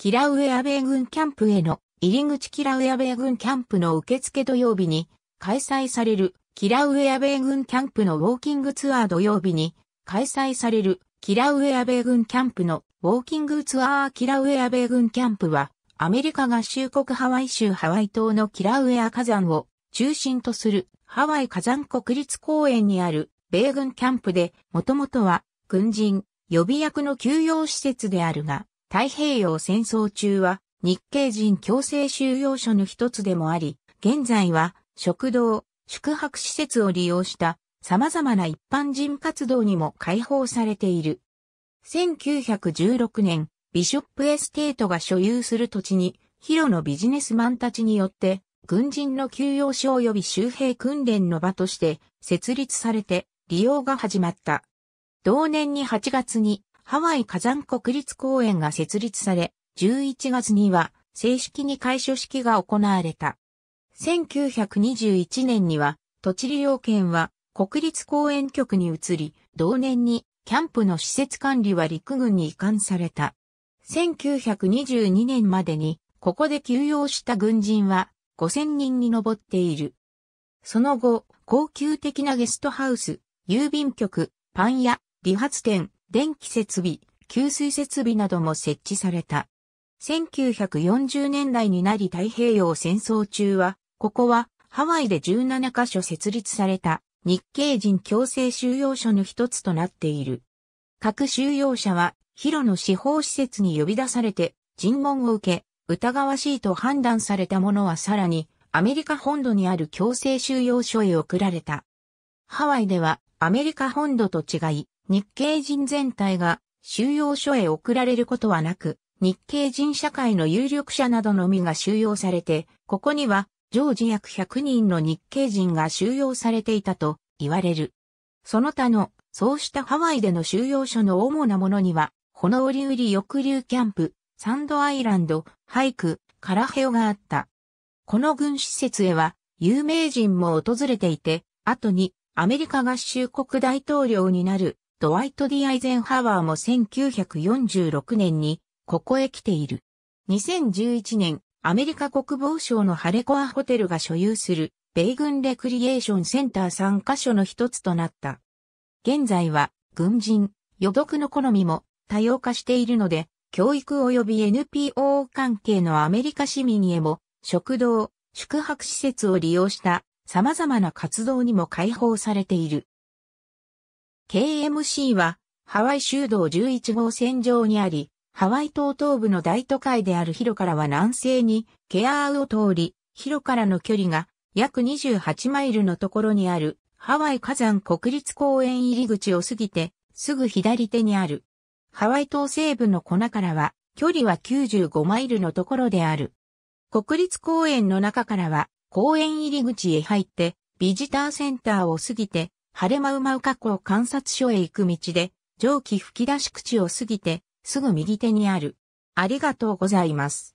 キラウエア米軍キャンプへの入り口キラウエア米軍キャンプの受付土曜日に開催されるキラウエア米軍キャンプのウォーキングツアー土曜日に開催されるキラウエア米軍キャンプのウォーキングツアーキラウエア米軍キャンプはアメリカ合衆国ハワイ州ハワイ島のキラウエア火山を中心とするハワイ火山国立公園にある米軍キャンプでもともとは軍人予備役の休養施設であるが太平洋戦争中は日系人強制収容所の一つでもあり、現在は食堂、宿泊施設を利用した様々な一般人活動にも開放されている。1916年、ビショップエステートが所有する土地に、広のビジネスマンたちによって、軍人の休養所及び周平訓練の場として設立されて利用が始まった。同年に8月にハワイ火山国立公園が設立され、11月には正式に開所式が行われた。1921年には土地利用権は国立公園局に移り、同年にキャンプの施設管理は陸軍に移管された。1922年までにここで休養した軍人は5000人に上っている。その後、高級的なゲストハウス、郵便局、パン屋、理髪店、電気設備、給水設備なども設置された。1940年代になり太平洋戦争中は、ここはハワイで17カ所設立された日系人強制収容所の一つとなっている。各収容者は、広の司法施設に呼び出されて、尋問を受け、疑わしいと判断された者はさらに、アメリカ本土にある強制収容所へ送られた。ハワイでは、アメリカ本土と違い、日系人全体が収容所へ送られることはなく、日系人社会の有力者などのみが収容されて、ここには常時約100人の日系人が収容されていたと言われる。その他の、そうしたハワイでの収容所の主なものには、ホノオリウリ抑留キャンプ、サンドアイランド、ハイク、カラヘオがあった。この軍施設へは有名人も訪れていて、後にアメリカ合衆国大統領になるドワイト・ディ・アイゼンハワーも1946年にここへ来ている。2011年、アメリカ国防省のハレコアホテルが所有する米軍レクリエーションセンター3カ所の一つとなった。現在は軍人、予読の好みも多様化しているので、教育及び NPO 関係のアメリカ市民へも、食堂、宿泊施設を利用した様々な活動にも開放されている。KMC は、ハワイ州道11号線上にあり、ハワイ島東部の大都会であるヒロからは南西に、ケアーを通り、ヒロからの距離が約28マイルのところにある、ハワイ火山国立公園入り口を過ぎて、すぐ左手にある。ハワイ島西部の粉からは、距離は95マイルのところである。国立公園の中からは、公園入り口へ入って、ビジターセンターを過ぎて、晴れウマう河口観察所へ行く道で、蒸気吹き出し口を過ぎて、すぐ右手にある。ありがとうございます。